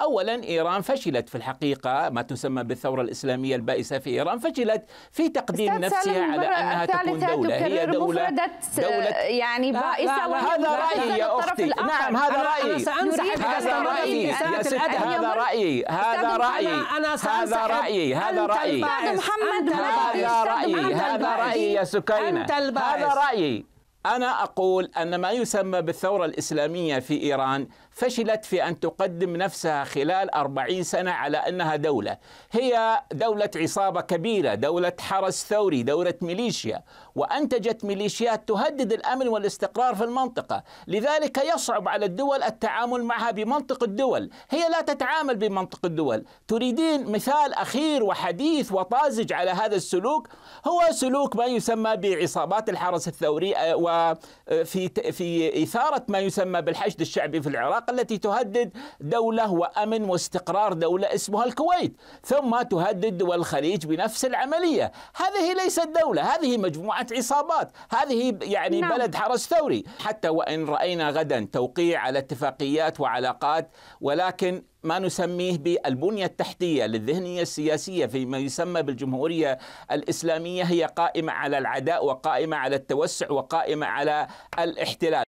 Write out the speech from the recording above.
اولا ايران فشلت في الحقيقه ما تسمى بالثوره الاسلاميه البائسه في ايران فشلت في تقديم نفسها على انها تكون دوله هي دوله دوله يعني بائسه هذا رايي يا اختي نعم هذا رايي هذا رايي يا ست هذا رايي هذا رايي هذا رايي هذا رايي هذا رايي هذا رايي يا سكينه هذا رايي أنا أقول أن ما يسمى بالثورة الإسلامية في إيران فشلت في أن تقدم نفسها خلال أربعين سنة على أنها دولة هي دولة عصابة كبيرة دولة حرس ثوري دولة ميليشيا وأنتجت ميليشيات تهدد الأمن والاستقرار في المنطقة لذلك يصعب على الدول التعامل معها بمنطق الدول هي لا تتعامل بمنطق الدول تريدين مثال أخير وحديث وطازج على هذا السلوك هو سلوك ما يسمى بعصابات الحرس الثوري آه، وفي في إثارة ما يسمى بالحشد الشعبي في العراق التي تهدد دولة وأمن واستقرار دولة اسمها الكويت ثم تهدد دول الخليج بنفس العملية هذه ليست دولة هذه مجموعة عصابات هذه يعني نعم. بلد حرس ثوري حتى وإن رأينا غدا توقيع على اتفاقيات وعلاقات ولكن ما نسميه بالبنية التحتية للذهنية السياسية فيما يسمى بالجمهورية الإسلامية هي قائمة على العداء وقائمة على التوسع وقائمة على الاحتلال